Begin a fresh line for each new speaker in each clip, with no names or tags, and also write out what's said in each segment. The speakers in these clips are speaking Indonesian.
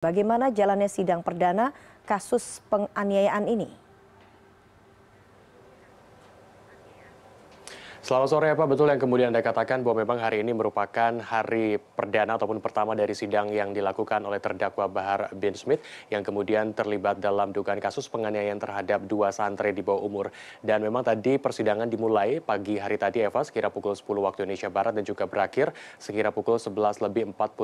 Bagaimana jalannya sidang perdana kasus penganiayaan ini? Selamat sore, Pak. Betul yang kemudian Anda katakan bahwa memang hari ini merupakan hari perdana ataupun pertama dari sidang yang dilakukan oleh terdakwa Bahar bin Smith yang kemudian terlibat dalam dugaan kasus penganiayaan terhadap dua santri di bawah umur. Dan memang tadi persidangan dimulai pagi hari tadi, Eva, sekira pukul 10 waktu Indonesia Barat dan juga berakhir sekira pukul 11 lebih 45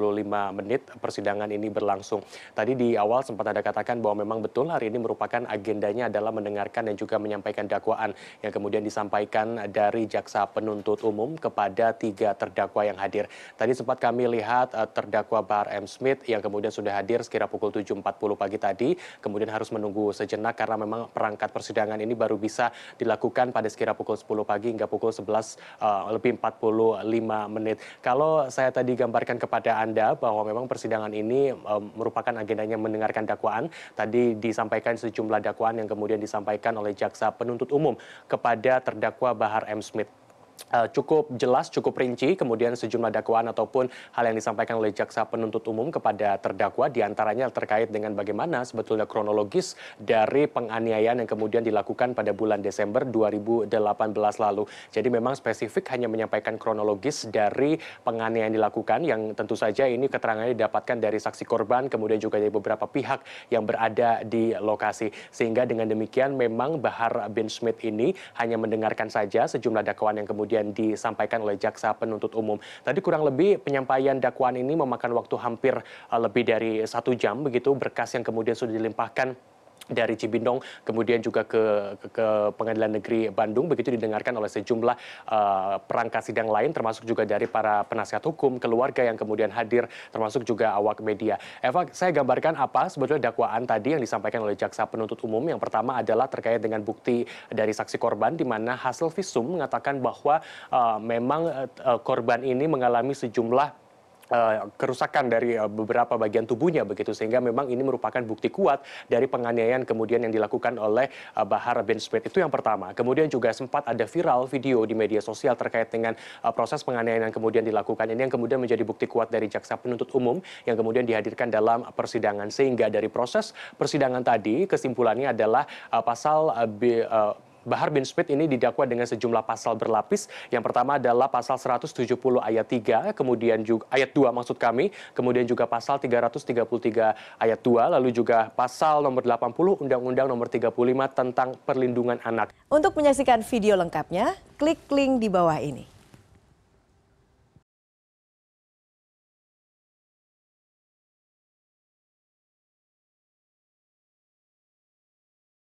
menit persidangan ini berlangsung. Tadi di awal sempat Anda katakan bahwa memang betul hari ini merupakan agendanya adalah mendengarkan dan juga menyampaikan dakwaan yang kemudian disampaikan dari jaksa jaksa penuntut umum kepada tiga terdakwa yang hadir. Tadi sempat kami lihat uh, terdakwa Bahar M. Smith yang kemudian sudah hadir sekira pukul 7.40 pagi tadi, kemudian harus menunggu sejenak karena memang perangkat persidangan ini baru bisa dilakukan pada sekira pukul 10 pagi hingga pukul 11 uh, eh, lebih 45 menit. Kalau saya tadi gambarkan kepada Anda bahwa memang persidangan ini um, merupakan agendanya mendengarkan dakwaan, tadi disampaikan sejumlah dakwaan yang kemudian disampaikan oleh jaksa penuntut umum kepada terdakwa Bahar M. Smith. Eh, cukup jelas, cukup rinci, kemudian sejumlah dakwaan ataupun hal yang disampaikan oleh jaksa penuntut umum kepada terdakwa diantaranya terkait dengan bagaimana sebetulnya kronologis dari penganiayaan yang kemudian dilakukan pada bulan Desember 2018 lalu. Jadi memang spesifik hanya menyampaikan kronologis dari penganiayaan yang dilakukan yang tentu saja ini keterangannya didapatkan dari saksi korban, kemudian juga dari beberapa pihak yang berada di lokasi. Sehingga dengan demikian memang Bahar bin Smith ini hanya mendengarkan saja sejumlah dakwaan yang kemudian kemudian disampaikan oleh jaksa penuntut umum. Tadi kurang lebih penyampaian dakwaan ini memakan waktu hampir eh, lebih dari satu jam begitu berkas yang kemudian sudah dilimpahkan dari Cibinong kemudian juga ke, ke, ke Pengadilan Negeri Bandung begitu didengarkan oleh sejumlah uh, perangkat sidang lain termasuk juga dari para penasihat hukum keluarga yang kemudian hadir termasuk juga awak media. Eva, saya gambarkan apa sebetulnya dakwaan tadi yang disampaikan oleh jaksa penuntut umum yang pertama adalah terkait dengan bukti dari saksi korban di mana hasil visum mengatakan bahwa uh, memang uh, korban ini mengalami sejumlah Eh, kerusakan dari eh, beberapa bagian tubuhnya begitu sehingga memang ini merupakan bukti kuat dari penganiayaan kemudian yang dilakukan oleh eh, Bahar bin Smith itu yang pertama kemudian juga sempat ada viral video di media sosial terkait dengan proses penganiayaan yang kemudian dilakukan ini yang kemudian menjadi bukti kuat dari jaksa penuntut umum yang kemudian dihadirkan dalam persidangan sehingga dari proses persidangan tadi kesimpulannya adalah pasal B, Bahar bin Smith ini didakwa dengan sejumlah pasal berlapis. Yang pertama adalah pasal 170 ayat 3, kemudian juga ayat 2 maksud kami, kemudian juga pasal 333 ayat 2, lalu juga pasal nomor 80 Undang-Undang nomor 35 tentang perlindungan anak. Untuk menyaksikan video lengkapnya, klik link di bawah ini.